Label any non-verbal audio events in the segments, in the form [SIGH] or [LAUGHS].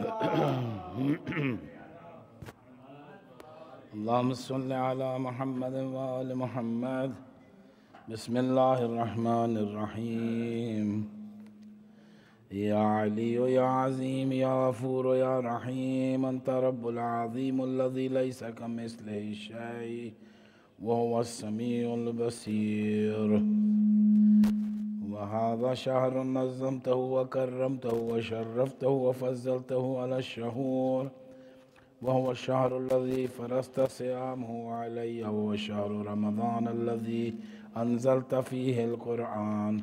اللهم صل على محمد وآل محمد بسم الله الرحمن الرحيم يا علي يا عظيم يا غفور يا رحيم أنت رب العظيم الذي ليس كمثله شيء وهو السميع البصير هذا شهر نظمته وكرمته وشرفته وفزلته على الشهور وهو الشهر الذي فرست صيامه علي وهو شهر رمضان الذي أنزلت فيه القرآن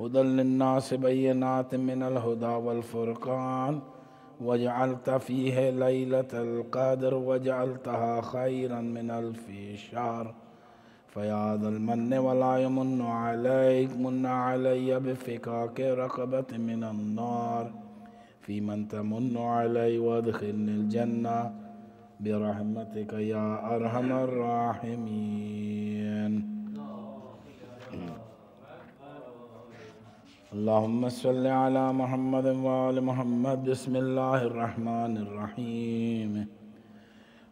هدى للناس بينات من الهدى والفرقان وجعلت فيه ليلة القدر وجعلتها خيرا من ألف شهر فيا ذا المن ولا يمن عليك من علي بفكاك رقبة من النار في من تمن علي وادخلني الجنة برحمتك يا أرحم الراحمين اللهم صل على محمد وآل محمد بسم الله الرحمن الرحيم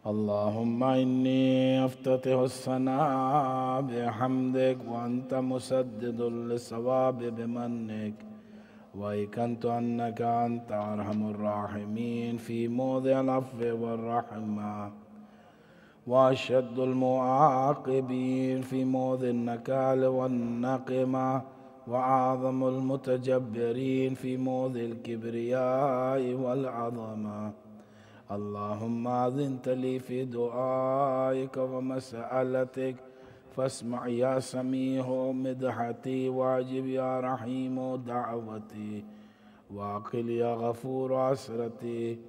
اللهم إني أفتتح الثناء بحمدك وأنت مسدد للصواب بمنك وأيقنت أنك أنت أرحم الراحمين في موضع العفو والرحمة وأشد المعاقبين في موضع النكال والنقمة وأعظم المتجبرين في موضع الكبرياء والعظمة اللهم أذنت لي في دعائك ومسألتك فاسمع يا سميع مدحتي واجب يا رحيم دعوتي واقل يا غفور عسرتي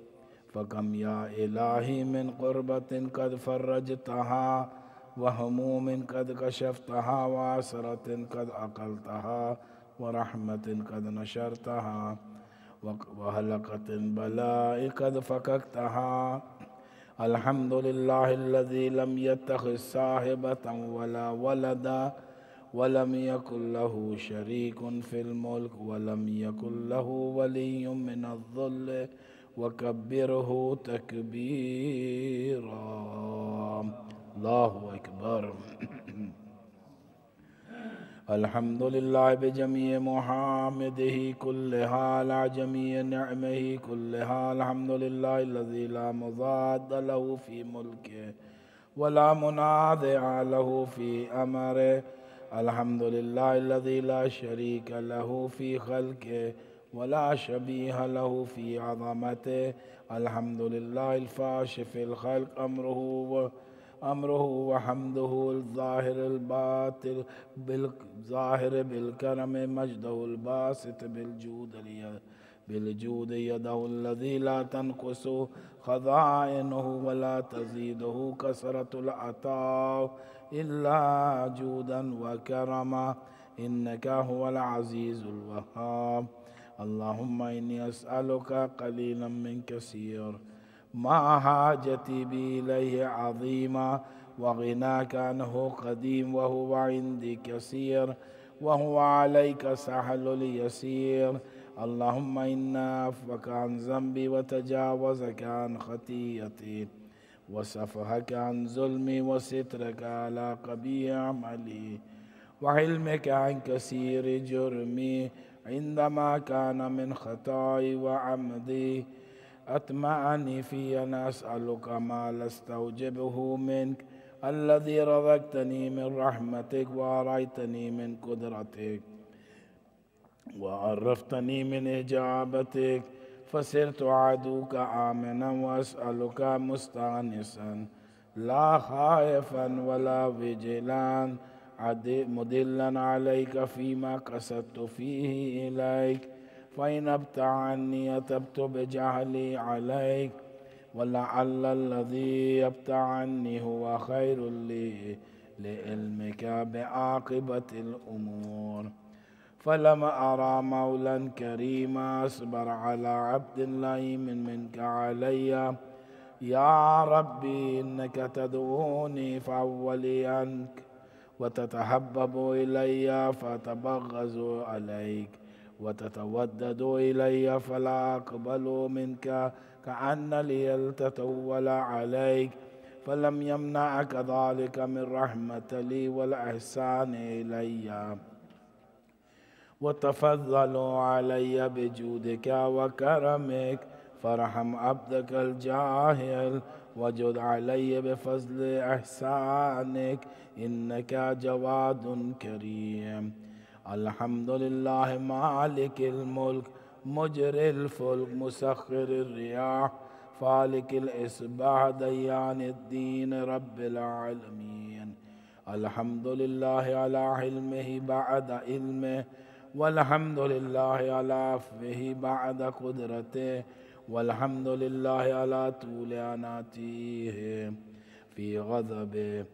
فكم يا إلهي من قربة قد فرجتها وهموم قد كشفتها وعسرة قد أقلتها ورحمة قد نشرتها وهلقت البلائك قد فككتها الحمد لله الذي لم يتخذ صاحبة ولا ولدا ولم يكن له شريك في الملك ولم يكن له ولي من الظل وكبره تكبيرا الله أكبر الحمد لله بجميع محامده كلها على جميع نعمه كلها الحمد لله الذي لا مضاد له في ملكه ولا منازع له في امره الحمد لله الذي لا شريك له في خلقه ولا شبيه له في عظمته الحمد لله الفاشف الخلق امره أمره وحمده الظاهر الباطل بالظاهر بالكرم مجده الباسط بالجود بالجود يده الذي لا تنقص خزائنه ولا تزيده كثرة العطاء إلا جودا وكرما إنك هو العزيز الوهاب اللهم إني أسألك قليلا من كثير مع حاجتي بي إليه عظيما وغناك عنه قديم وهو عندي كثير وهو عليك سهل اليسير اللهم إنا عفوك عن ذنبي وتجاوزك عن خطيئتي وسفهك عن ظلمي وسترك على قبيح عملي وعلمك عن كثير جرمي عندما كان من خطاي وعمدي أطمعني في أن أسألك ما لا أستوجبه منك الذي رزقتني من رحمتك وأريتني من قدرتك وعرفتني من إجابتك فصرت عدوك آمنا وأسألك مستانسا لا خائفا ولا وجلا مدلا عليك فيما قصدت فيه إليك فإن أبت عني أتبت بجهلي عليك ولعل الذي يبت عني هو خير لي لعلمك بعاقبة الأمور فلما أرى مولا كريما أصبر على عبد لئيم من منك علي يا ربي إنك تدعوني فأولي أنك وتتحبب إلي فتبغز عليك وتتودد إلي فلا أقبل منك كأن لي التتول عليك فلم يمنعك ذلك من رحمة لي والإحسان إلي وتفضلوا علي بجودك وكرمك فرحم عبدك الجاهل وجد علي بفضل إحسانك إنك جواد كريم الحمد لله مالك الملك مجر الفلك مسخر الرياح فالك الإصباح ديان الدين رب العالمين الحمد لله على علمه بعد علمه والحمد لله على عفوه بعد قدرته والحمد لله على طول عناته في غضبه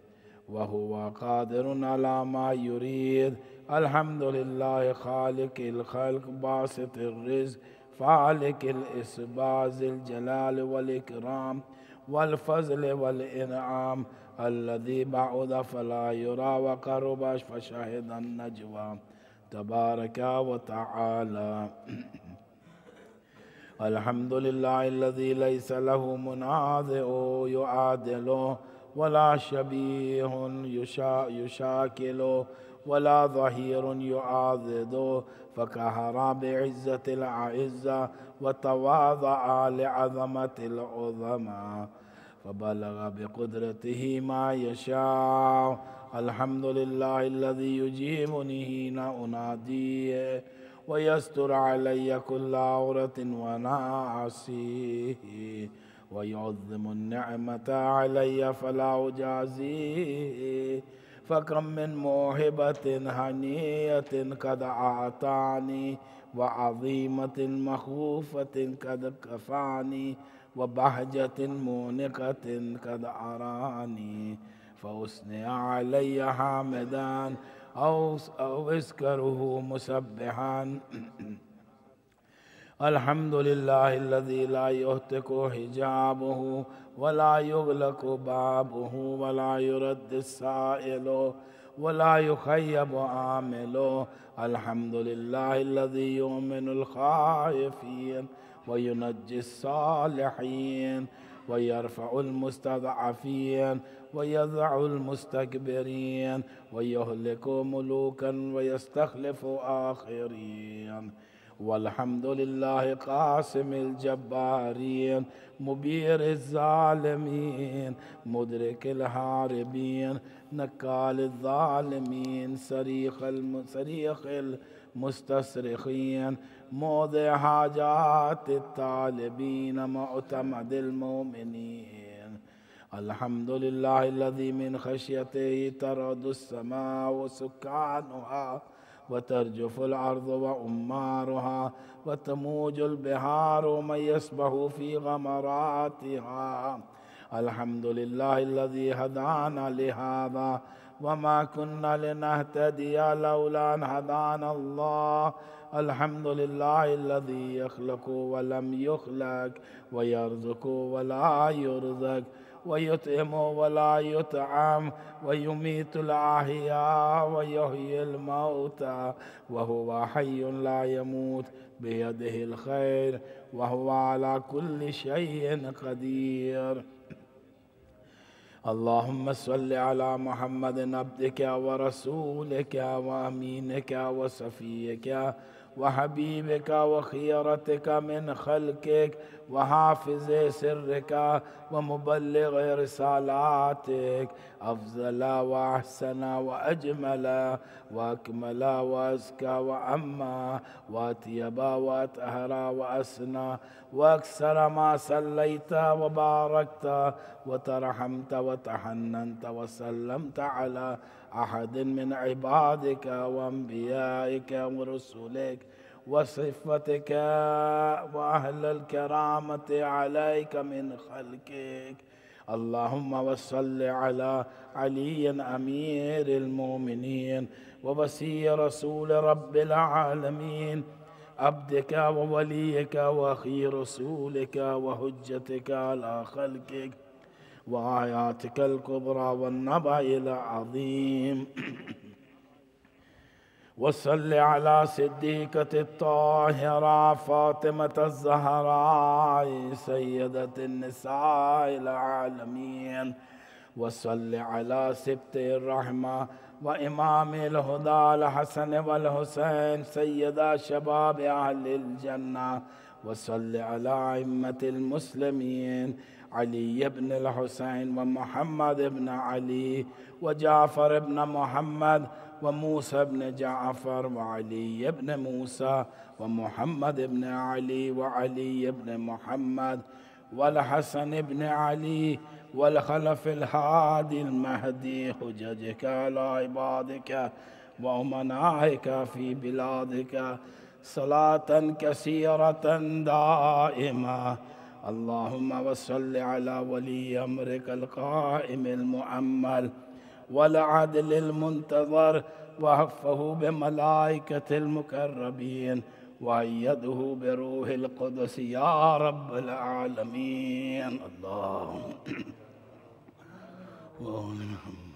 وهو قادر على ما يريد الحمد لله خالق الخلق باسط الرزق فالك الإصباع الجلال والإكرام والفضل والإنعام الذي بعد فلا يرى وقرب فشهد النجوى تبارك وتعالى [CLEARS THROAT] الحمد لله الذي ليس له منادئ يعادله ولا شبيه يشاكله ولا ظهير يعاضده فكهر بعزة العزة وتواضع لعظمة العظماء فبلغ بقدرته ما يشاء الحمد لله الذي يجيبني حين أناديه ويستر علي كل عورة وناعسيه ويعظم النعمة علي فلا أجازيه فكم من موهبة هنية قد أعطاني وعظيمة مخوفة قد كفاني وبهجة مونقة قد أراني فأثني علي حامدان أو أو أذكره مسبحا [CLEARS THROAT] الحمد لله الذي لا يهتك حجابه ولا يغلق بابه ولا يرد السائل ولا يخيب عامله الحمد لله الذي يؤمن الخائفين وينجي الصالحين ويرفع المستضعفين ويضع المستكبرين ويهلك ملوكا ويستخلف آخرين والحمد لله قاسم الجبارين مبير الظالمين مدرك الهاربين نكال الظالمين صريخ صريخ المستصرخين موضع حاجات الطالبين معتمد المؤمنين الحمد لله الذي من خشيته ترعد السماء وسكانها وترجف الأرض وأمارها وتموج البحار ومن يسبح في غمراتها الحمد لله الذي هدانا لهذا وما كنا لنهتدي لولا أن هدانا الله الحمد لله الذي يخلق ولم يخلق ويرزق ولا يرزق ويطعم ولا يطعم ويميت الأحياء ويحيي الموتى وهو حي لا يموت بيده الخير وهو على كل شيء قدير اللهم صل على محمد عبدك ورسولك وامينك وصفيك وحبيبك وخيرتك من خلقك وحافظ سرك ومبلغ رسالاتك أفضل وأحسن وأجمل وأكمل وأزكى وأما وأطيب وأطهر وأسنى وأكثر ما صليت وباركت وترحمت وتحننت وسلمت على أحد من عبادك وأنبيائك ورسلك وصفتك وأهل الكرامة عليك من خلقك اللهم وصل على علي أمير المؤمنين ووسي رسول رب العالمين عبدك ووليك وأخي رسولك وحجتك على خلقك وآياتك الكبرى والنبأ العظيم [CLEARS THROAT] وصل على صديقة الطاهرة فاطمة الزهراء سيدة النساء العالمين وصل على سبت الرحمة وإمام الهدى الحسن والحسين سيدا شباب أهل الجنة وصل على أئمة المسلمين علي بن الحسين ومحمد بن علي وجعفر بن محمد وموسى بن جعفر وعلي بن موسى ومحمد بن علي وعلي بن محمد والحسن بن علي والخلف الهادي المهدي حججك على عبادك وأمنائك في بلادك صلاة كثيرة دائمة اللهم وصل على ولي أمرك القائم المؤمل والعدل المنتظر وهفه بملائكة المكربين وأيده بروح القدس يا رب العالمين اللهم [CLEARS THROAT]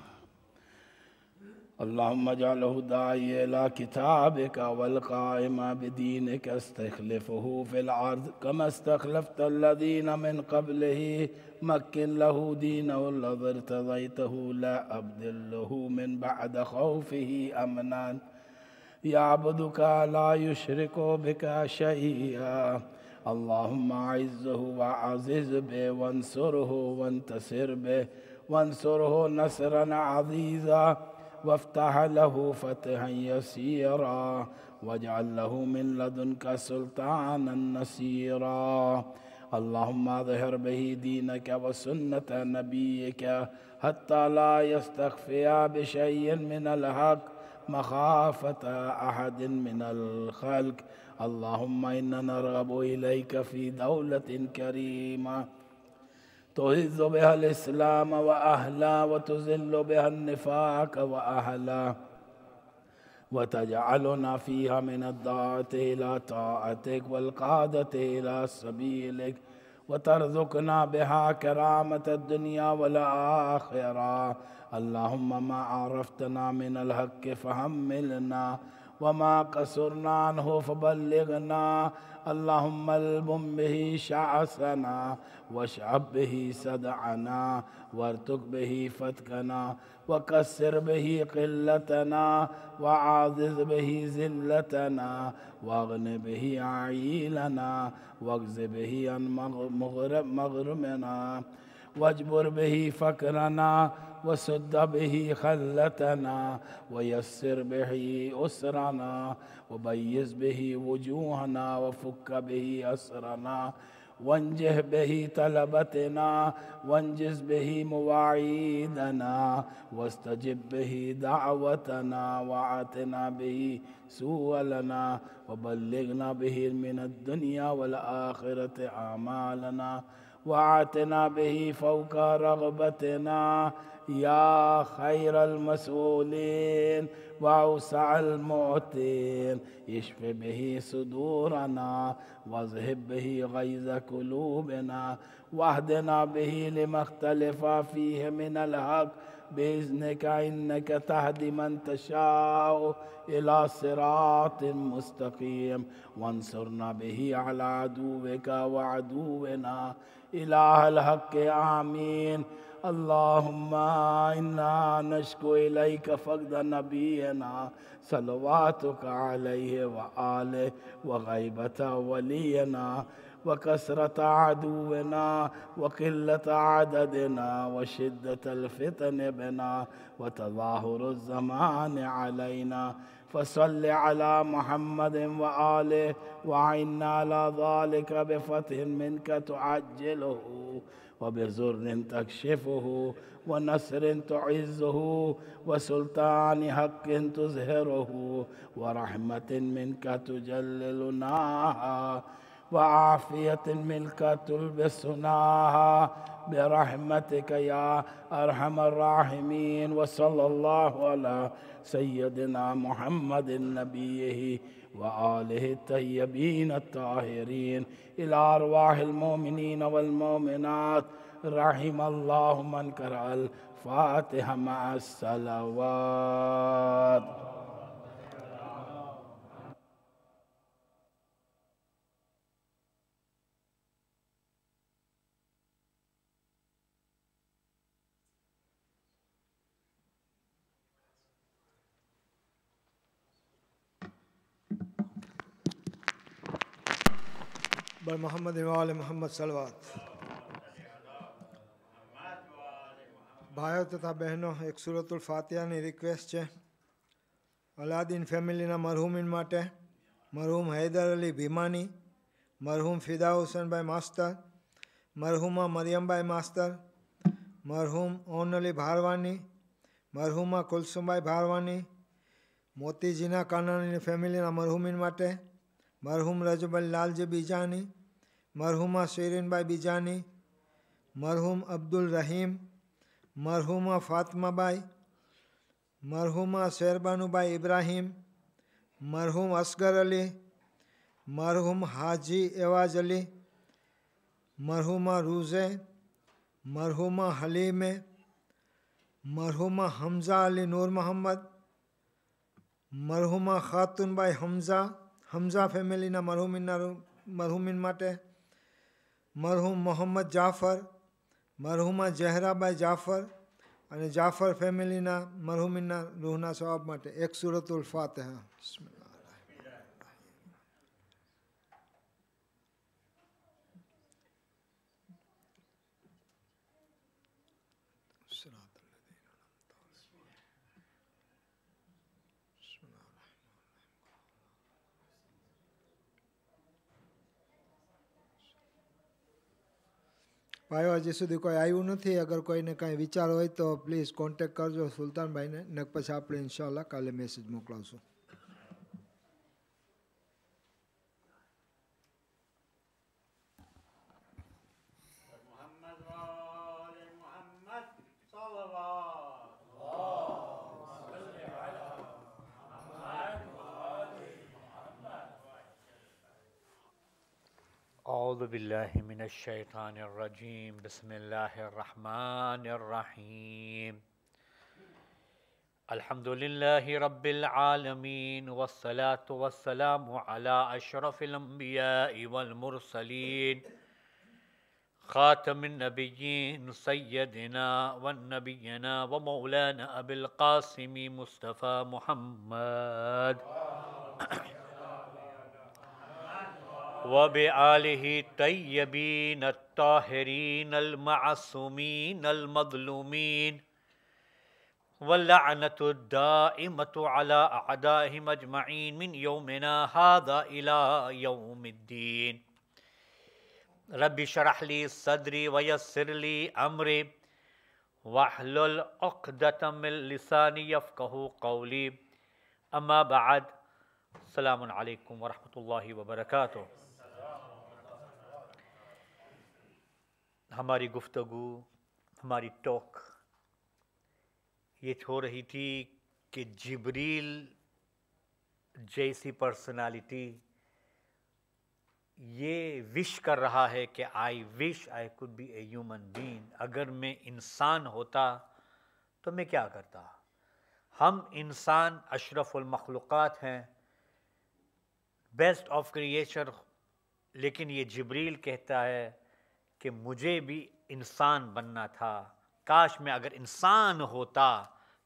اللهم اجعله داعي إلى كتابك والقائم بدينك استخلفه في العرض كما استخلفت الذين من قبله مكن له دينه الذي ارتضيته لا أبدله من بعد خوفه أمنا يعبدك لا يشرك بك شيئا اللهم أعزه وعزز به وانصره وانتصر به وانصره نصرا عزيزا وافتح له فتحا يسيرا واجعل له من لدنك سلطانا نسيرا اللهم اظهر به دينك وسنة نبيك حتى لا يستخفيا بشيء من الحق مخافة أحد من الخلق اللهم إنا نرغب إليك في دولة كريمة تعز بها الإسلام وأهلا وتذل بها النفاق وأهلا وتجعلنا فيها من الضاعة إلى طاعتك والقادة إلى سبيلك وترزقنا بها كرامة الدنيا والآخرة اللهم ما عرفتنا من الحق فهملنا وما قصرنا عنه فبلغنا اللهم البم به شعثنا واشعب به سدعنا وارتك به فتكنا وكسر به قلتنا وعاذز به زلتنا واغن به عيلنا واجز به عن مغرمنا واجبر به فكرنا وسد به خلتنا ويسر به أسرنا وبيز به وجوهنا وفك به أسرنا وانجه به طلبتنا وانجز به مواعيدنا واستجب به دعوتنا وعاتنا به سولنا وبلغنا به من الدنيا والآخرة أعمالنا وعاتنا به فوق رغبتنا يا خير المسؤولين وأوسع المعطين اشف به صدورنا واذهب به غيظ قلوبنا واهدنا به لما اختلف فيه من الحق بإذنك إنك تهدي من تشاء إلى صراط مستقيم وانصرنا به على عدوك وعدونا إله الحق آمين اللهم إنا نشكو إليك فقد نبينا صلواتك عليه وآله وغيبة ولينا وكثرة عدونا وقلة عددنا وشدة الفتن بنا وتظاهر الزمان علينا فصل على محمد وآله وعنا على ذلك بفتح منك تعجله وبزر تكشفه ونصر تعزه وسلطان حق تظهره ورحمة منك تجللناها وعافية منك تلبسناها برحمتك يا أرحم الراحمين وصلى الله على سيدنا محمد نبيه وآله الطيبين الطاهرين إلى أرواح المؤمنين والمؤمنات رحم الله من قرأ الفاتحة مع الصلوات بر محمد محمد سلوات بھائیو ترا بہنو ایک سورت الاتیہ ریکویسٹ چھے الادی فیملی نا مرہوم ان ماتے مرہوم حیدر علی بھمانی مرہوم فیدہ حسن بھائی ماستر مرہوم مریم بھائی ماستر مرہوم اون علی بھاروانی مرہوم مرہوما بھائی بھاروانی موتی جینا کانانی فیملی نا مرہوم ان مرہومی مرحوم رجب اللال جی بیجانی مرحومہ سیرین بائی بیجانی مرحوم عبد الرحیم مرحومہ فاطمہ بائی مرحومہ شیربانو بائی ابراہیم مرحوم اصغر علی مرحوم حاجی اعواز علی مرحومہ روزے مرحومہ حلیم مرحومہ حمزہ علی نور محمد مرحومہ خاتون بائی حمزہ હમઝા ફેમિલીના મરહુમીનના મરહુમીન માટે મરહુમ મોહમ્મદ જાફર મરહુમા જહેરાબાઈ જાફર અને જાફર ફેમિલીના મરહુમીનના રૂહના સવાબ માટે એક સુરતુલ ફાતહ ભાઈઓ હજી સુધી કોઈ આવ્યું નથી અગર કોઈને કાંઈ વિચાર હોય તો પ્લીઝ કોન્ટેક કરજો સુલતાનભાઈને ને પછી આપણે ઇન્શાલ્લાહ કાલે મેસેજ મોકલાવશું أعوذ بالله من الشيطان الرجيم بسم الله الرحمن الرحيم الحمد لله رب العالمين والصلاة والسلام على أشرف الأنبياء والمرسلين خاتم النبيين سيدنا والنبينا ومولانا أبي القاسم مصطفى محمد وبآله الطيبين الطاهرين المعصومين المظلومين واللعنة الدائمة على أعدائهم أجمعين من يومنا هذا إلى يوم الدين رب شرح لي صدري ويسر لي أمري واحلل عقدة من لساني يفقه قولي أما بعد السلام عليكم ورحمة الله وبركاته ہماری گفتگو ہماری ٹوک یہ ہو رہی تھی کہ جبریل جیسی پرسنالٹی یہ وش کر رہا ہے کہ آئی wish I could be a human بین اگر میں انسان ہوتا تو میں کیا کرتا ہم انسان اشرف المخلوقات ہیں بیسٹ آف کریچر لیکن یہ جبریل کہتا ہے کہ مجھے بھی انسان بننا تھا کاش میں اگر انسان ہوتا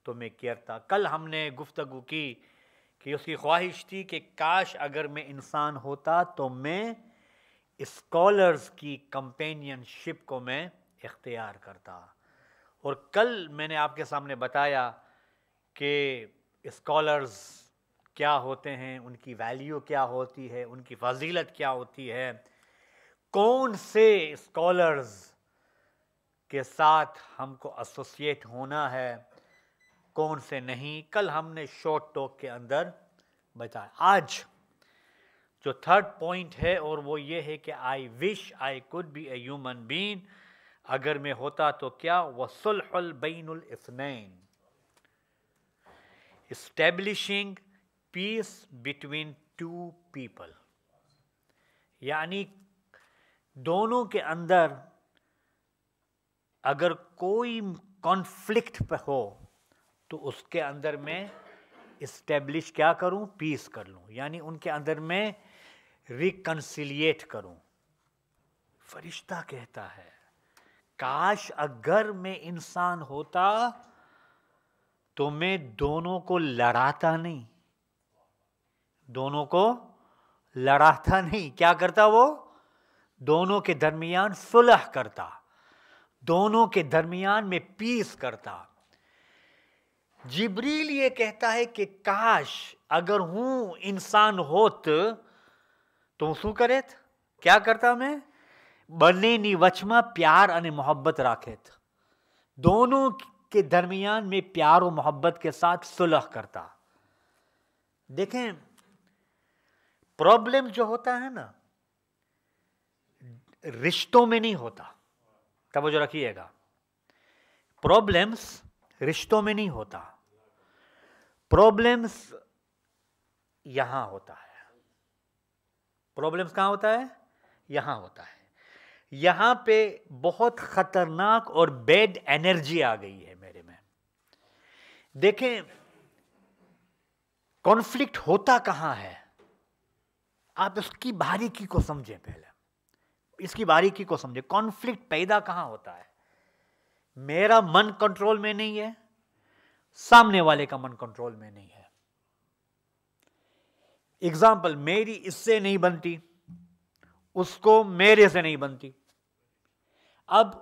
تو میں کیرتا کل ہم نے گفتگو کی کہ اس کی خواہش تھی کہ کاش اگر میں انسان ہوتا تو میں اسکالرز کی کمپینین شپ کو میں اختیار کرتا اور کل میں نے آپ کے سامنے بتایا کہ اسکالرز کیا ہوتے ہیں ان کی ویلیو کیا ہوتی ہے ان کی فضیلت کیا ہوتی ہے کون سے اسکالرز کے ساتھ ہم کو ایسوسیٹ ہونا ہے کون سے نہیں کل ہم نے شارٹ ٹاک کے اندر بتایا آج جو تھرڈ پوائنٹ ہے اور وہ یہ ہے کہ آئی wish I could be a human بین اگر میں ہوتا تو کیا البین establishing peace between two people یعنی دونوں کے اندر اگر کوئی کانفلکٹ پہ ہو تو اس کے اندر میں اسٹیبلش کیا کروں پیس کر لوں یعنی ان کے اندر میں ریکنسیلیٹ کروں فرشتہ کہتا ہے کاش اگر میں انسان ہوتا تو میں دونوں کو لڑاتا نہیں دونوں کو لڑاتا نہیں کیا کرتا وہ دونوں کے درمیان صلح کرتا دونوں کے درمیان میں پیس کرتا جبریل یہ کہتا ہے کہ کاش اگر ہوں انسان ہوت تو سو کرے کیا کرتا میں بنے وچما پیار ان محبت راکھت دونوں کے درمیان میں پیار و محبت کے ساتھ صلح کرتا دیکھیں پرابلم جو ہوتا ہے نا رشتوں میں نہیں ہوتا توجہ رکھیے گا پرابلمس رشتوں میں نہیں ہوتا پرابلمس یہاں ہوتا ہے پرابلمس کہاں ہوتا ہے یہاں ہوتا ہے یہاں پہ بہت خطرناک اور بیڈ انرجی آ گئی ہے میرے میں دیکھیں کانفلکٹ ہوتا کہاں ہے آپ اس کی باریکی کو سمجھیں پہلے اس کی باریکی کو سمجھے کانفلکٹ پیدا کہاں ہوتا ہے میرا من کنٹرول میں نہیں ہے سامنے والے کا من کنٹرول میں نہیں ہے اگزامپل میری اس سے نہیں بنتی اس کو میرے سے نہیں بنتی اب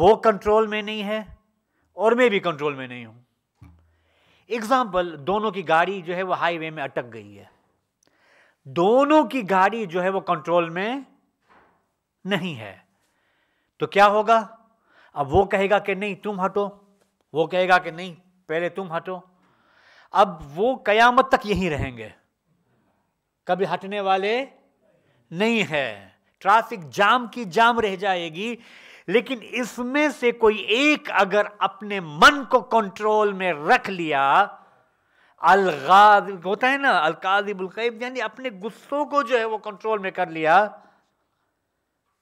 وہ کنٹرول میں نہیں ہے اور میں بھی کنٹرول میں نہیں ہوں اگزامپل دونوں کی گاڑی جو ہے وہ ہائی وے میں اٹک گئی ہے دونوں کی گاڑی جو ہے وہ کنٹرول میں نہیں ہے تو کیا ہوگا اب وہ کہے گا کہ نہیں تم ہٹو وہ کہے گا کہ نہیں پہلے تم ہٹو اب وہ قیامت تک یہیں رہیں گے کبھی ہٹنے والے نہیں ہے ٹرافک جام کی جام رہ جائے گی لیکن اس میں سے کوئی ایک اگر اپنے من کو کنٹرول میں رکھ لیا الغاد ہوتا ہے نا القیب یعنی اپنے گسوں کو جو ہے وہ کنٹرول میں کر لیا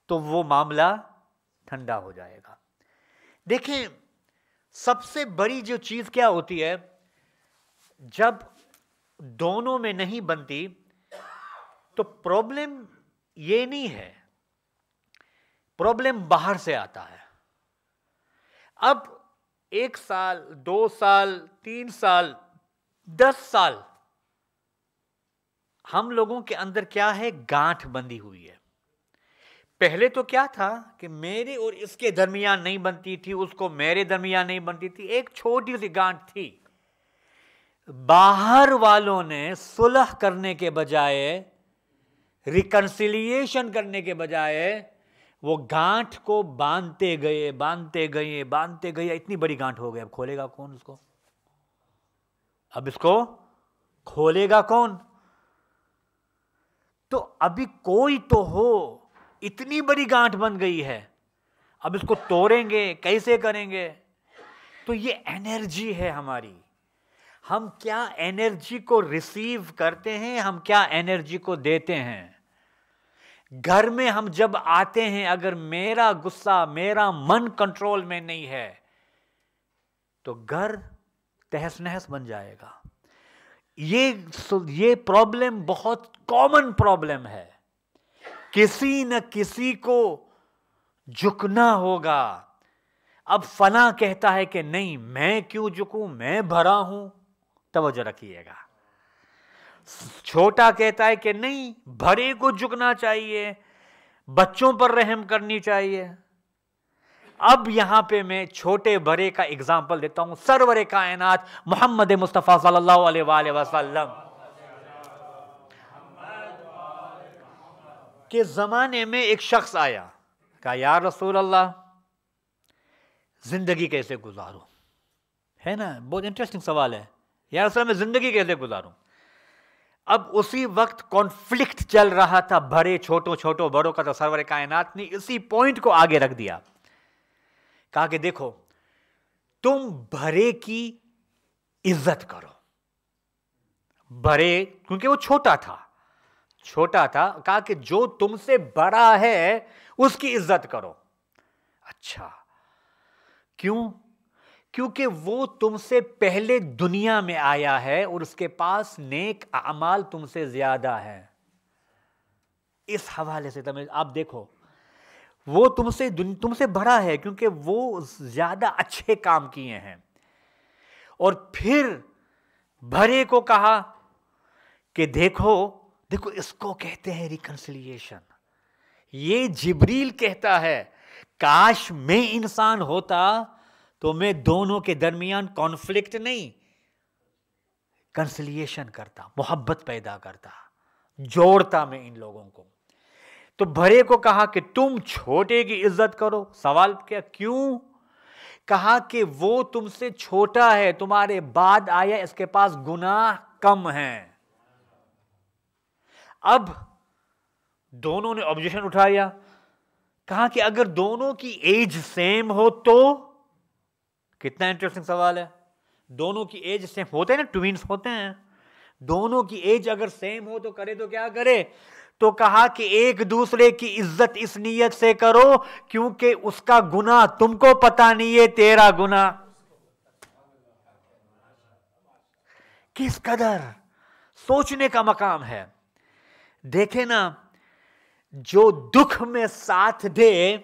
تو وہ معاملہ ٹھنڈا ہو جائے گا دیکھیں سب سے بڑی جو چیز کیا ہوتی ہے جب دونوں میں نہیں بنتی تو پرابلم یہ نہیں ہے پرابلم باہر سے آتا ہے اب ایک سال دو سال تین سال دس سال ہم لوگوں کے اندر کیا ہے گانٹھ بندی ہوئی ہے پہلے تو کیا تھا کہ میرے اور اس کے درمیان نہیں بنتی تھی اس کو میرے درمیان نہیں بنتی تھی ایک چھوٹی سی گانٹ تھی باہر والوں نے صلح کرنے کے بجائے ریکنسیلیشن کرنے کے بجائے وہ گانٹھ کو باندھتے گئے باندھتے گئے باندھتے گئے اتنی بڑی گانٹ ہو گئی اب کھولے گا کون اس کو اب اس کو کھولے گا کون تو ابھی کوئی تو ہو اتنی بڑی گانٹ بن گئی ہے اب اس کو توڑیں گے کیسے کریں گے تو یہ انرجی ہے ہماری ہم کیا انرجی کو ریسیو کرتے ہیں ہم کیا انرجی کو دیتے ہیں گھر میں ہم جب آتے ہیں اگر میرا غصہ میرا من کنٹرول میں نہیں ہے تو گھر تہس نہس بن جائے گا یہ پرابلم بہت کامن پرابلم ہے کسی نہ کسی کو جھکنا ہوگا اب فلاں کہتا ہے کہ نہیں میں کیوں جھکوں میں بھرا ہوں توجہ رکھیے گا چھوٹا کہتا ہے کہ نہیں بھرے کو جھکنا چاہیے بچوں پر رحم کرنی چاہیے اب یہاں پہ میں چھوٹے بھرے کا اگزامپل دیتا ہوں سرور کائنات محمد مصطفیٰ صلی اللہ علیہ وآلہ وسلم کے زمانے میں ایک شخص آیا کہا یا رسول اللہ زندگی کیسے گزارو ہے نا بہت انٹرسٹنگ سوال ہے یا رسول اللہ میں زندگی کیسے گزاروں اب اسی وقت کانفلکٹ چل رہا تھا بھرے چھوٹوں چھوٹوں بڑوں کا تصور کائنات نے اسی پوائنٹ کو آگے رکھ دیا کہا کہ دیکھو تم بھرے کی عزت کرو بھرے کیونکہ وہ چھوٹا تھا چھوٹا تھا کہا کہ جو تم سے بڑا ہے اس کی عزت کرو اچھا کیوں کیونکہ وہ تم سے پہلے دنیا میں آیا ہے اور اس کے پاس نیک اعمال تم سے زیادہ ہے اس حوالے سے تمہیں آپ دیکھو وہ تم سے تم سے بڑا ہے کیونکہ وہ زیادہ اچھے کام کیے ہیں اور پھر بھرے کو کہا کہ دیکھو دیکھو اس کو کہتے ہیں ریکنسلیشن یہ جبریل کہتا ہے کاش میں انسان ہوتا تو میں دونوں کے درمیان کانفلکٹ نہیں کنسلیشن کرتا محبت پیدا کرتا جوڑتا میں ان لوگوں کو تو بھرے کو کہا کہ تم چھوٹے کی عزت کرو سوال کیا کیوں کہا کہ وہ تم سے چھوٹا ہے تمہارے بعد آیا اس کے پاس گناہ کم ہیں اب دونوں نے آبجیکشن اٹھایا کہا کہ اگر دونوں کی ایج سیم ہو تو کتنا انٹرسٹنگ سوال ہے دونوں کی ایج سیم ہوتے ہیں نا ٹوینس ہوتے ہیں دونوں کی ایج اگر سیم ہو تو کرے تو کیا کرے تو کہا کہ ایک دوسرے کی عزت اس نیت سے کرو کیونکہ اس کا گنا تم کو پتا نہیں ہے تیرا گنا کس قدر سوچنے کا مقام ہے دیکھے نا جو دکھ میں ساتھ دے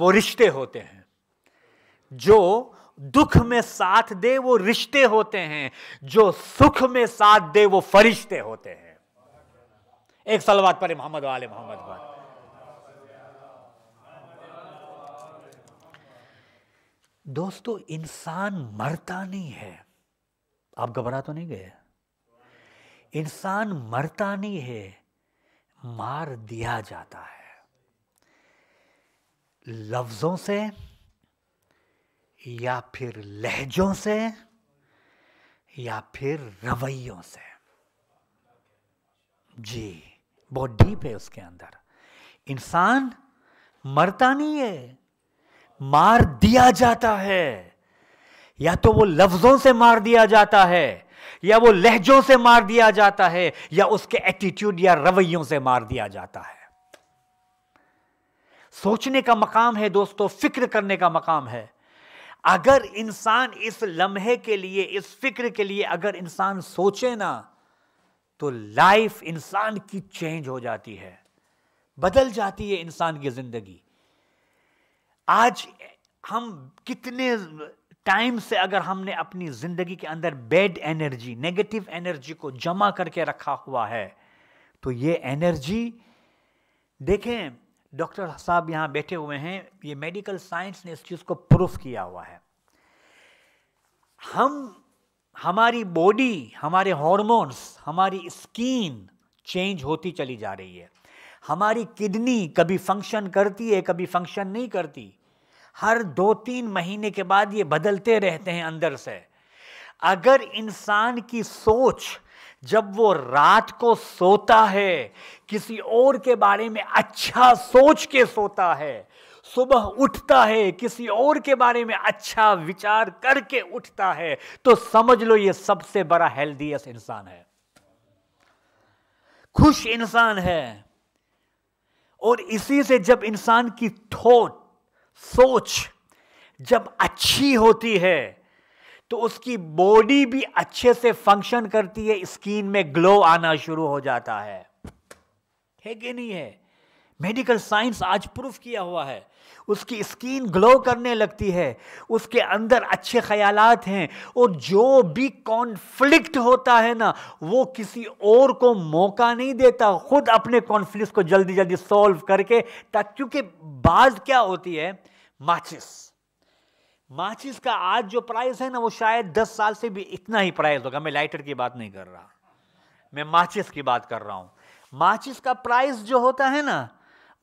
وہ رشتے ہوتے ہیں جو دکھ میں ساتھ دے وہ رشتے ہوتے ہیں جو سکھ میں ساتھ دے وہ فرشتے ہوتے ہیں ایک سلوات پر محمد والے محمد پر دوستو انسان مرتا نہیں ہے آپ گھبرا تو نہیں گئے انسان مرتا نہیں ہے مار دیا جاتا ہے لفظوں سے یا پھر لہجوں سے یا پھر رویوں سے جی بہت ڈیپ ہے اس کے اندر انسان مرتا نہیں ہے مار دیا جاتا ہے یا تو وہ لفظوں سے مار دیا جاتا ہے یا وہ لہجوں سے مار دیا جاتا ہے یا اس کے ایٹیٹیوڈ یا رویوں سے مار دیا جاتا ہے سوچنے کا مقام ہے دوستو فکر کرنے کا مقام ہے اگر انسان اس لمحے کے لیے اس فکر کے لیے اگر انسان سوچے نا تو لائف انسان کی چینج ہو جاتی ہے بدل جاتی ہے انسان کی زندگی آج ہم کتنے ٹائم سے اگر ہم نے اپنی زندگی کے اندر بیڈ اینرجی نگیٹو اینرجی کو جمع کر کے رکھا ہوا ہے تو یہ اینرجی دیکھیں ڈاکٹر صاحب یہاں بیٹھے ہوئے ہیں یہ میڈیکل سائنس نے اس چیز کو پروف کیا ہوا ہے ہم ہماری باڈی ہمارے ہارمونس ہماری اسکین چینج ہوتی چلی جا رہی ہے ہماری کڈنی کبھی فنکشن کرتی ہے کبھی فنکشن نہیں کرتی ہر دو تین مہینے کے بعد یہ بدلتے رہتے ہیں اندر سے اگر انسان کی سوچ جب وہ رات کو سوتا ہے کسی اور کے بارے میں اچھا سوچ کے سوتا ہے صبح اٹھتا ہے کسی اور کے بارے میں اچھا وچار کر کے اٹھتا ہے تو سمجھ لو یہ سب سے بڑا ہیلدیس انسان ہے خوش انسان ہے اور اسی سے جب انسان کی تھوٹ سوچ جب اچھی ہوتی ہے تو اس کی باڈی بھی اچھے سے فنکشن کرتی ہے اسکین میں گلو آنا شروع ہو جاتا ہے ہے کہ نہیں ہے میڈیکل سائنس آج پروف کیا ہوا ہے اس کی اسکین گلو کرنے لگتی ہے اس کے اندر اچھے خیالات ہیں اور جو بھی کانفلکٹ ہوتا ہے نا وہ کسی اور کو موقع نہیں دیتا خود اپنے کانفلکٹ کو جلدی جلدی سولو کر کے تاکہ کیونکہ بعض کیا ہوتی ہے ماچس ماچس کا آج جو پرائز ہے نا وہ شاید دس سال سے بھی اتنا ہی پرائز ہوگا میں لائٹر کی بات نہیں کر رہا میں ماچس کی بات کر رہا ہوں ماچس کا پرائز جو ہوتا ہے نا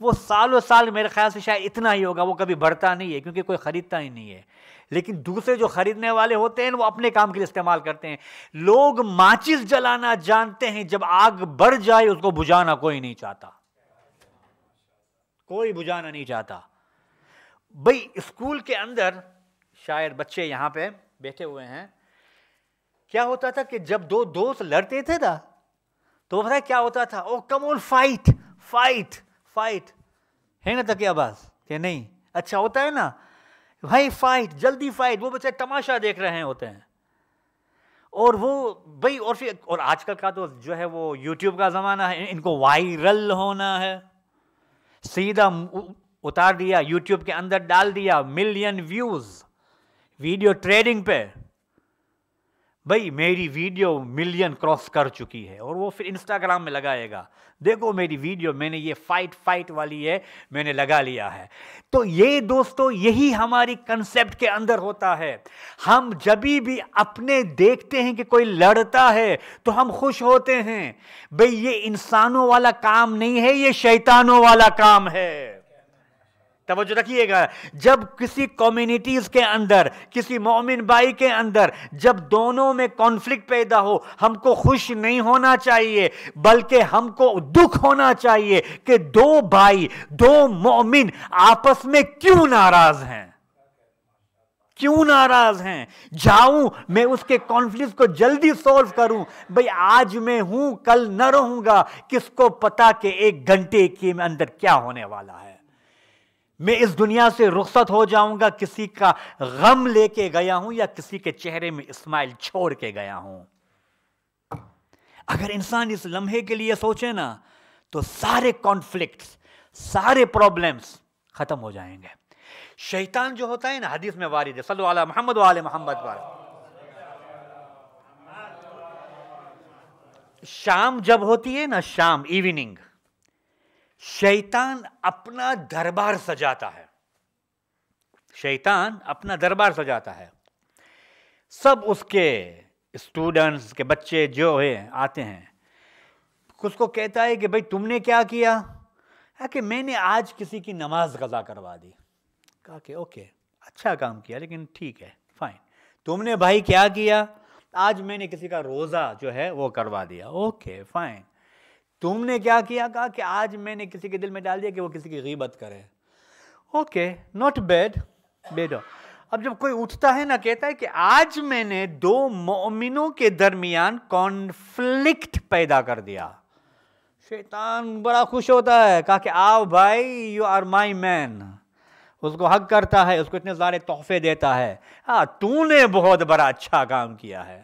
وہ سالوں سال میرے خیال سے شاید اتنا ہی ہوگا وہ کبھی بڑھتا نہیں ہے کیونکہ کوئی خریدتا ہی نہیں ہے لیکن دوسرے جو خریدنے والے ہوتے ہیں وہ اپنے کام کے لیے استعمال کرتے ہیں لوگ ماچس جلانا جانتے ہیں جب آگ بڑھ جائے اس کو بجھانا کوئی نہیں چاہتا کوئی بجانا نہیں چاہتا بھائی اسکول کے اندر شاید بچے یہاں پہ بیٹھے ہوئے ہیں کیا ہوتا تھا کہ جب دو دوست لڑتے تھے تھا تو پتا کیا ہوتا تھا کمول فائٹ فائٹ فائٹ ہے نا تکیہ باز آباز کہ نہیں اچھا ہوتا ہے نا بھائی فائٹ جلدی فائٹ وہ بچے تماشا دیکھ رہے ہوتے ہیں اور وہ بھائی اور پھر اور آج کل کا تو جو ہے وہ یوٹیوب کا زمانہ ہے ان کو وائرل ہونا ہے سیدھا اتار دیا یوٹیوب کے اندر ڈال دیا ملین ویوز ویڈیو ٹریڈنگ پہ بھائی میری ویڈیو ملین کراس کر چکی ہے اور وہ پھر انسٹاگرام میں لگائے گا دیکھو میری ویڈیو میں نے یہ فائٹ فائٹ والی ہے میں نے لگا لیا ہے تو یہ دوستو یہی ہماری کنسپٹ کے اندر ہوتا ہے ہم جبھی بھی اپنے دیکھتے ہیں کہ کوئی لڑتا ہے تو ہم خوش ہوتے ہیں بھائی یہ انسانوں والا کام نہیں ہے یہ شیطانوں والا کام ہے توجہ رکھیے گا جب کسی کمیونٹیز کے اندر کسی مومن بھائی کے اندر جب دونوں میں کانفلکٹ پیدا ہو ہم کو خوش نہیں ہونا چاہیے بلکہ ہم کو دکھ ہونا چاہیے کہ دو بھائی دو مومن آپس میں کیوں ناراض ہیں کیوں ناراض ہیں جاؤں میں اس کے کانفلکٹ کو جلدی سولو کروں بھئی آج میں ہوں کل نہ رہوں گا کس کو پتا کہ ایک گھنٹے کے اندر کیا ہونے والا ہے میں اس دنیا سے رخصت ہو جاؤں گا کسی کا غم لے کے گیا ہوں یا کسی کے چہرے میں اسمائل چھوڑ کے گیا ہوں اگر انسان اس لمحے کے لیے سوچے نا تو سارے کانفلکٹس سارے پرابلمس ختم ہو جائیں گے شیطان جو ہوتا ہے نا حدیث میں وارد ہے والد محمد والے محمد والے شام جب ہوتی ہے نا شام ایوننگ شیطان اپنا دربار سجاتا ہے شیطان اپنا دربار سجاتا ہے سب اس کے اسٹوڈنٹس کے بچے جو ہے آتے ہیں اس کو کہتا ہے کہ بھائی تم نے کیا کیا کہ میں نے آج کسی کی نماز غزا کروا دی کہا کہ اوکے اچھا کام کیا لیکن ٹھیک ہے فائن تم نے بھائی کیا کیا آج میں نے کسی کا روزہ جو ہے وہ کروا دیا اوکے فائن تم نے کیا کیا کہا کہ آج میں نے کسی کے دل میں ڈال دیا کہ وہ کسی کی غیبت کرے اوکے ناٹ بیڈ بیڈو اب جب کوئی اٹھتا ہے نہ کہتا ہے کہ آج میں نے دو مومنوں کے درمیان کانفلکٹ پیدا کر دیا شیطان بڑا خوش ہوتا ہے کہا کہ آؤ بھائی یو آر مائی مین اس کو حق کرتا ہے اس کو اتنے سارے تحفے دیتا ہے ہاں تو نے بہت بڑا اچھا کام کیا ہے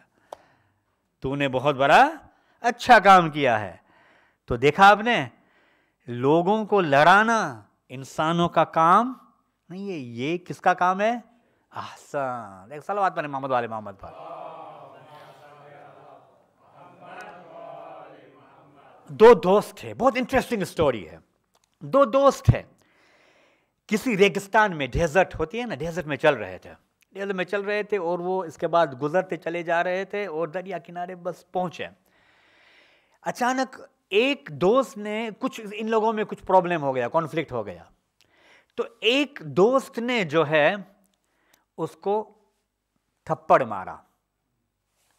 تو نے بہت بڑا اچھا کام کیا ہے تو دیکھا آپ نے لوگوں کو لڑانا انسانوں کا کام نہیں ہے یہ کس کا کام ہے ایک پر پر والے دو دوست بہت انٹرسٹنگ اسٹوری ہے دو دوست ہیں کسی ریگستان میں ڈیزرٹ ہوتی ہے نا ڈیزرٹ میں چل رہے تھے ڈیزرٹ میں چل رہے تھے اور وہ اس کے بعد گزرتے چلے جا رہے تھے اور دریا کنارے بس پہنچے اچانک ایک دوست نے کچھ ان لوگوں میں کچھ پرابلم ہو گیا کانفلکٹ ہو گیا تو ایک دوست نے جو ہے اس کو تھپڑ مارا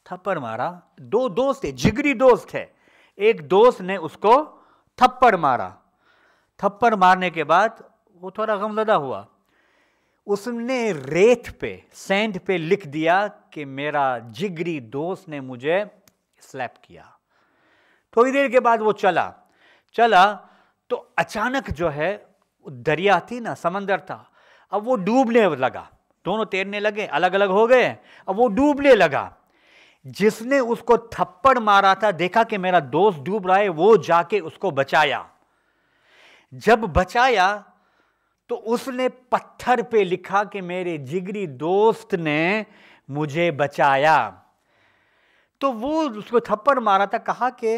تھپڑ مارا دو دوست ہے جگری دوست ہے ایک دوست نے اس کو تھپڑ مارا تھپڑ مارنے کے بعد وہ تھوڑا غم زدہ ہوا اس نے ریت پہ سینڈ پہ لکھ دیا کہ میرا جگری دوست نے مجھے سلیپ کیا تھوڑی دیر کے بعد وہ چلا چلا تو اچانک جو ہے دریا تھی نا سمندر تھا اب وہ ڈوبنے لگا دونوں تیرنے لگے الگ الگ ہو گئے اب وہ ڈوبنے لگا جس نے اس کو تھپڑ مارا تھا دیکھا کہ میرا دوست ڈوب رہا ہے وہ جا کے اس کو بچایا جب بچایا تو اس نے پتھر پہ لکھا کہ میرے جگری دوست نے مجھے بچایا تو وہ اس کو تھپڑ مارا تھا کہا کہ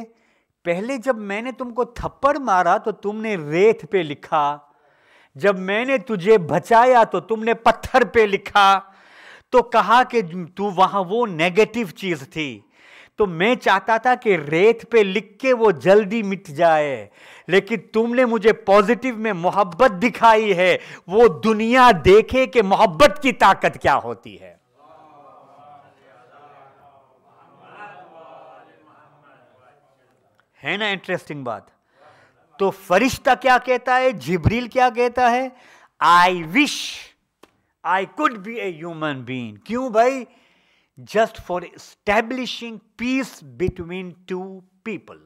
پہلے جب میں نے تم کو تھپڑ مارا تو تم نے ریت پہ لکھا جب میں نے تجھے بچایا تو تم نے پتھر پہ لکھا تو کہا کہ تو وہاں وہ نیگیٹو چیز تھی تو میں چاہتا تھا کہ ریت پہ لکھ کے وہ جلدی مٹ جائے لیکن تم نے مجھے پوزیٹیو میں محبت دکھائی ہے وہ دنیا دیکھے کہ محبت کی طاقت کیا ہوتی ہے ہے نا انٹرسٹنگ بات تو فرشتہ کیا کہتا ہے جبریل کیا کہتا ہے I wish I could be a human being کیوں بھائی just for establishing peace between two people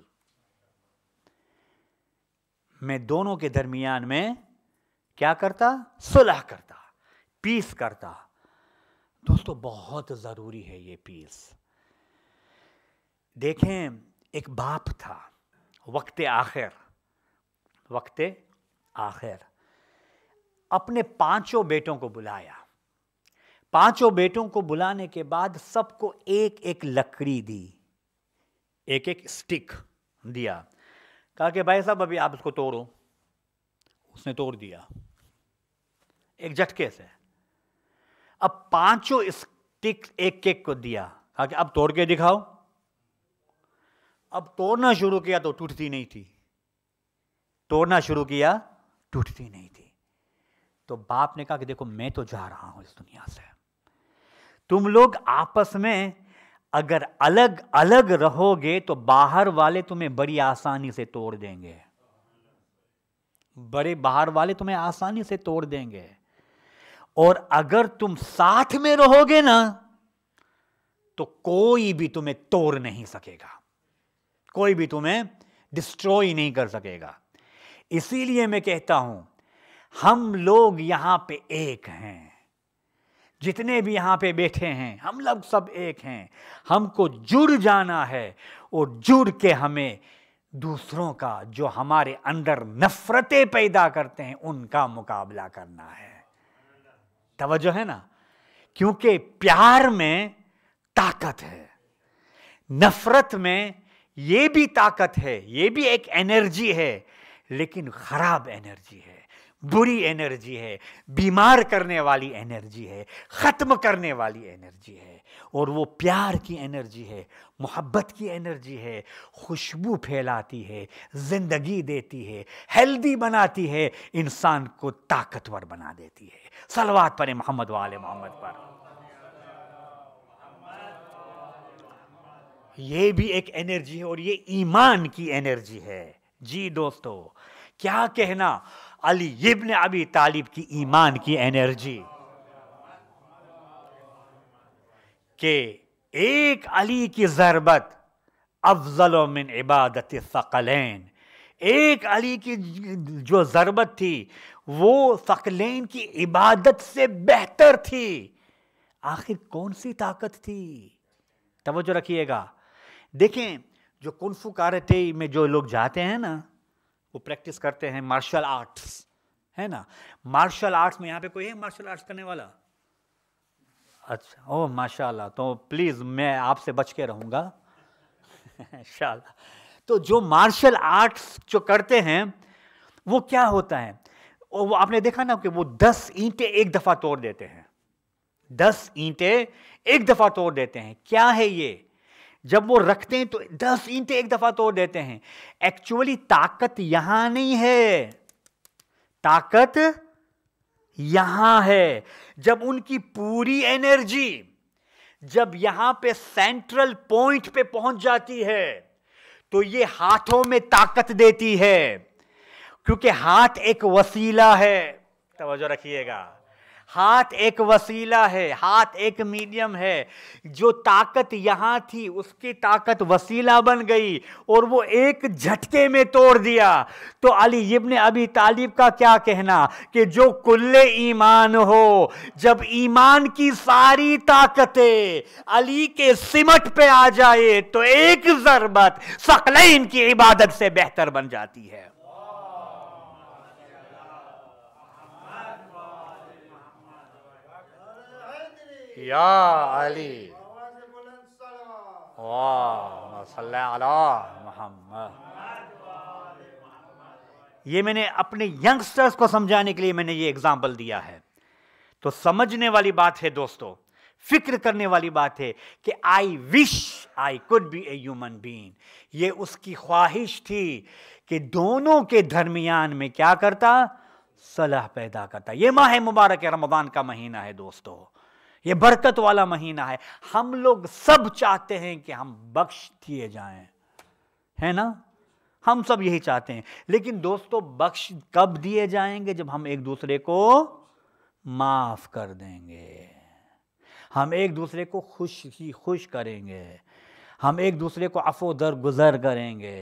میں دونوں کے درمیان میں کیا کرتا سلح کرتا پیس کرتا دوستو بہت ضروری ہے یہ پیس دیکھیں ایک باپ تھا وقت آخر وقت آخر اپنے پانچوں بیٹوں کو بلایا پانچوں بیٹوں کو بلانے کے بعد سب کو ایک ایک لکڑی دی ایک ایک سٹک دیا کہا کہ بھائی صاحب ابھی آپ اس کو توڑو اس نے توڑ دیا ایک جھٹکے سے اب پانچوں اسٹک ایک کو دیا کہا کہ اب توڑ کے دکھاؤ اب توڑنا شروع کیا تو ٹوٹتی نہیں تھی توڑنا شروع کیا ٹوٹتی نہیں تھی تو باپ نے کہا کہ دیکھو میں تو جا رہا ہوں اس دنیا سے تم لوگ آپس میں اگر الگ الگ رہو گے تو باہر والے تمہیں بڑی آسانی سے توڑ دیں گے بڑے باہر والے تمہیں آسانی سے توڑ دیں گے اور اگر تم ساتھ میں رہو گے نا تو کوئی بھی تمہیں توڑ نہیں سکے گا کوئی بھی تمہیں ڈسٹروئی نہیں کر سکے گا اسی لیے میں کہتا ہوں ہم لوگ یہاں پہ ایک ہیں جتنے بھی یہاں پہ بیٹھے ہیں ہم لوگ سب ایک ہیں ہم کو جڑ جانا ہے اور جڑ کے ہمیں دوسروں کا جو ہمارے اندر نفرتیں پیدا کرتے ہیں ان کا مقابلہ کرنا ہے توجہ ہے نا کیونکہ پیار میں طاقت ہے نفرت میں یہ بھی طاقت ہے یہ بھی ایک انرجی ہے لیکن خراب انرجی ہے بری انرجی ہے بیمار کرنے والی انرجی ہے ختم کرنے والی انرجی ہے اور وہ پیار کی انرجی ہے محبت کی انرجی ہے خوشبو پھیلاتی ہے زندگی دیتی ہے ہیلدی بناتی ہے انسان کو طاقتور بنا دیتی ہے سلوات پر محمد والے محمد پر یہ بھی ایک انرجی ہے اور یہ ایمان کی انرجی ہے جی دوستو کیا کہنا علی ابن ابی طالب کی ایمان کی انرجی کہ ایک علی کی ضربت افضل من عبادت ثقلین ایک علی کی جو ضربت تھی وہ ثقلین کی عبادت سے بہتر تھی آخر کون سی طاقت تھی توجہ رکھیے گا دیکھیں جو کنفو کارٹے میں جو لوگ جاتے ہیں نا وہ پریکٹس کرتے ہیں مارشل آرٹس ہے نا مارشل آرٹس میں یہاں پہ کوئی ہے مارشل آرٹس کرنے والا اچھا ماشاء اللہ تو پلیز میں آپ سے بچ کے رہوں گا [LAUGHS] تو جو مارشل آرٹس جو کرتے ہیں وہ کیا ہوتا ہے وہ آپ نے دیکھا نا کہ وہ دس اینٹے ایک دفعہ توڑ دیتے ہیں دس اینٹے ایک دفعہ توڑ دیتے ہیں کیا ہے یہ جب وہ رکھتے ہیں تو دس اینٹیں ایک دفعہ توڑ دیتے ہیں ایکچولی طاقت یہاں نہیں ہے طاقت یہاں ہے جب ان کی پوری انرجی جب یہاں پہ سینٹرل پوائنٹ پہ پہنچ جاتی ہے تو یہ ہاتھوں میں طاقت دیتی ہے کیونکہ ہاتھ ایک وسیلہ ہے توجہ رکھیے گا ہاتھ ایک وسیلہ ہے ہاتھ ایک میڈیم ہے جو طاقت یہاں تھی اس کی طاقت وسیلہ بن گئی اور وہ ایک جھٹکے میں توڑ دیا تو علی ابن ابی طالب کا کیا کہنا کہ جو کل ایمان ہو جب ایمان کی ساری طاقتیں علی کے سمٹ پہ آ جائے تو ایک ضربت سقلین کی عبادت سے بہتر بن جاتی ہے یا علی صلی محمد یہ میں نے اپنے ینگسٹرز کو سمجھانے کے لیے میں نے یہ اگزامپل دیا ہے تو سمجھنے والی بات ہے دوستو فکر کرنے والی بات ہے کہ آئی wish I could be a human بین یہ اس کی خواہش تھی کہ دونوں کے درمیان میں کیا کرتا صلح پیدا کرتا یہ ماہ مبارک رمضان کا مہینہ ہے دوستو یہ برکت والا مہینہ ہے ہم لوگ سب چاہتے ہیں کہ ہم بخش دیے جائیں ہے نا ہم سب یہی چاہتے ہیں لیکن دوستو بخش کب دیے جائیں گے جب ہم ایک دوسرے کو معاف کر دیں گے ہم ایک دوسرے کو خوش ہی خوش کریں گے ہم ایک دوسرے کو عفو در گزر کریں گے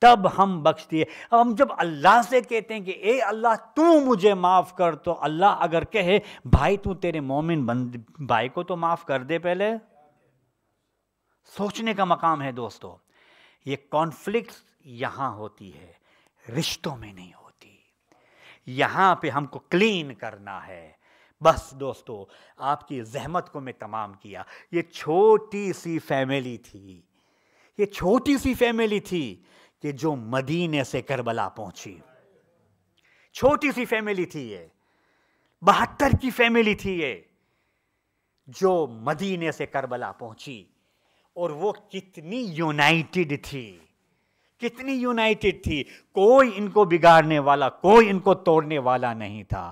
تب ہم بخش دیے ہم جب اللہ سے کہتے ہیں کہ اے اللہ تو مجھے معاف کر تو اللہ اگر کہے بھائی تو تیرے مومن بند بھائی کو تو معاف کر دے پہلے سوچنے کا مقام ہے دوستو یہ کانفلکٹ یہاں ہوتی ہے رشتوں میں نہیں ہوتی یہاں پہ ہم کو کلین کرنا ہے بس دوستو آپ کی زحمت کو میں تمام کیا یہ چھوٹی سی فیملی تھی یہ چھوٹی سی فیملی تھی کہ جو مدینے سے کربلا پہنچی چھوٹی سی فیملی تھی یہ بہتر کی فیملی تھی یہ جو مدینے سے کربلا پہنچی اور وہ کتنی یونائٹڈ تھی کتنی یونائٹڈ تھی کوئی ان کو بگاڑنے والا کوئی ان کو توڑنے والا نہیں تھا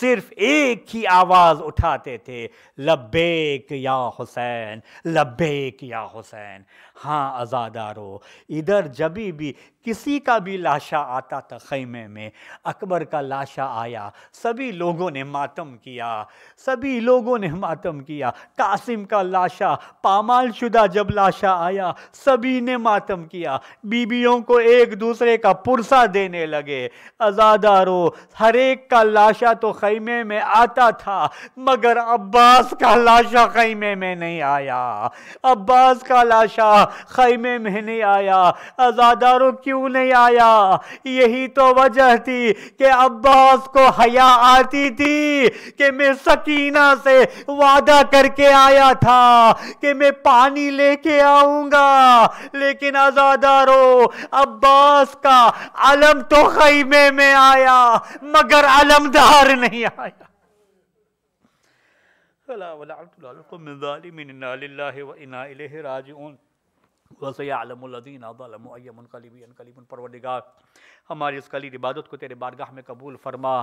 صرف ایک ہی آواز اٹھاتے تھے لبیک یا حسین لبیک یا حسین ہاں ازادارو ادھر جبھی بھی کسی کا بھی لاشا آتا تھا خیمے میں اکبر کا لاشا آیا سبھی لوگوں نے ماتم کیا سبھی لوگوں نے ماتم کیا قاسم کا لاشا پامال شدہ جب لاشا آیا سبھی نے ماتم کیا بیویوں کو ایک دوسرے کا پرسہ دینے لگے ازادارو ہر ایک کا لاشا تو خیمے میں آتا تھا مگر عباس کا لاشا خیمے میں نہیں آیا عباس کا لاشا خیمے میں نہیں آیا ازاداروں کیوں نہیں آیا یہی تو وجہ تھی کہ عباس کو حیاء آتی تھی کہ میں سکینہ سے وعدہ کر کے آیا تھا کہ میں پانی لے کے آؤں گا لیکن ازاداروں عباس کا علم تو خیمے میں آیا مگر علمدار نہیں آیا فلا ولعنت لكم من ظالمين انا لله وانا اليه راجعون وسيعلم الذين ظلموا اي منقلب انقلیب پروردگار ہماری اس کلی عبادت کو تیرے بارگاہ میں قبول فرما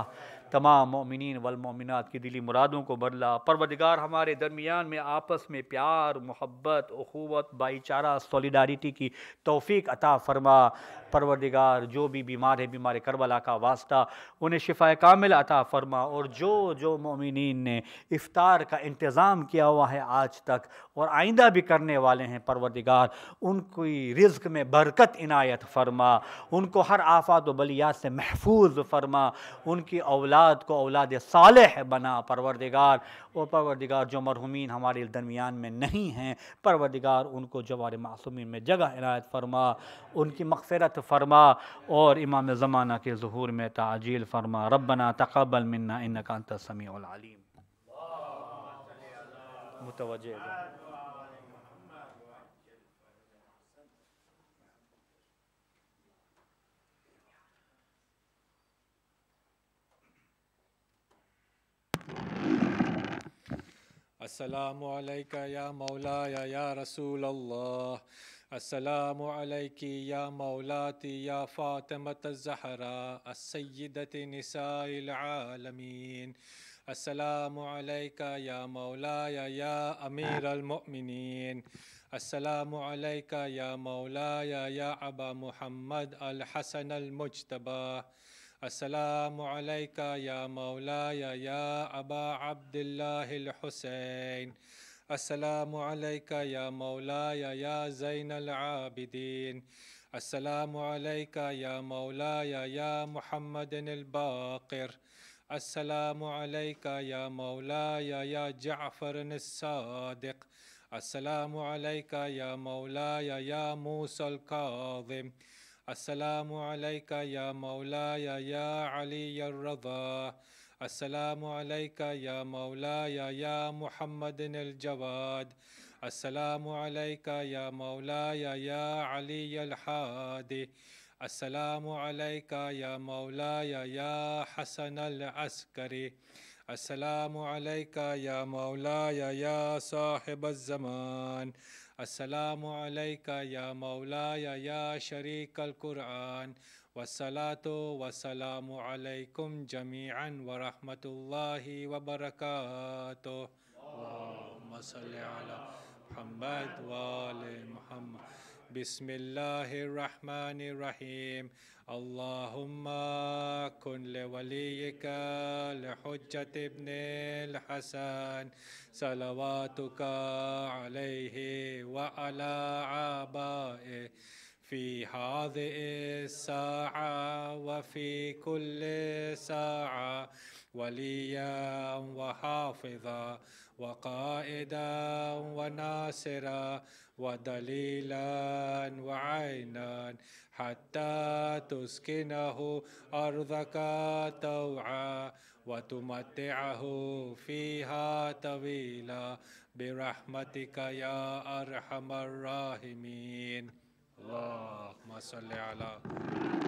تمام مومنین والمومنات کی دلی مرادوں کو بدلا پروردگار ہمارے درمیان میں آپس میں پیار محبت اخوت بھائی چارہ سولیڈاریٹی کی توفیق عطا فرما پروردگار جو بھی بیمار ہے بیمار کربلا کا واسطہ انہیں شفا کامل عطا فرما اور جو جو مومنین نے افطار کا انتظام کیا ہوا ہے آج تک اور آئندہ بھی کرنے والے ہیں پروردگار ان کی رزق میں برکت عنایت فرما ان کو ہر آفات و بلیات سے محفوظ فرما ان کی اولاد کو اولاد صالح بنا پروردگار پروردگار جو مرحومین ہمارے درمیان میں نہیں ہیں پروردگار ان کو جو ہمارے میں جگہ عنایت فرما ان کی مغفرت فرما اور امام زمانہ کے ظہور میں تعجیل فرما ربنا تقبل منا سمیع العلیم متوجہ السلام عليك يا مولاي يا رسول الله السلام عليك يا مولاتي يا فاطمة الزهراء السيدة نساء العالمين السلام عليك يا مولاي يا أمير المؤمنين السلام عليك يا مولاي يا أبا محمد الحسن المجتبى السلام عليك يا مولاي يا أبا عبد الله الحسين السلام عليك يا مولاي يا زين العابدين السلام عليك يا مولاي يا محمد الباقر السلام عليك يا مولاي يا جعفر الصادق السلام عليك يا مولاي يا موسى الكاظم السلام عليك يا مولاي يا علي الرضا السلام عليك يا مولاي يا محمد الجواد السلام عليك يا مولاي يا علي الحادي السلام عليك يا مولاي يا حسن العسكري السلام عليك يا مولاي يا صاحب الزمان السلام عليك يا مولاي يا شريك القرآن والصلاة والسلام عليكم جميعا ورحمة الله وبركاته اللهم صل على محمد وآل محمد بسم الله الرحمن الرحيم اللهم كن لوليك لحجة ابن الحسن صلواتك عليه وعلى آبائه في هذه الساعة وفي كل ساعة وليا وحافظا وقائدا وناصرا ودليلا وعينا حتى تسكنه أرضك طوعا وتمتعه فيها طويلا برحمتك يا أرحم الراحمين اللهم صل على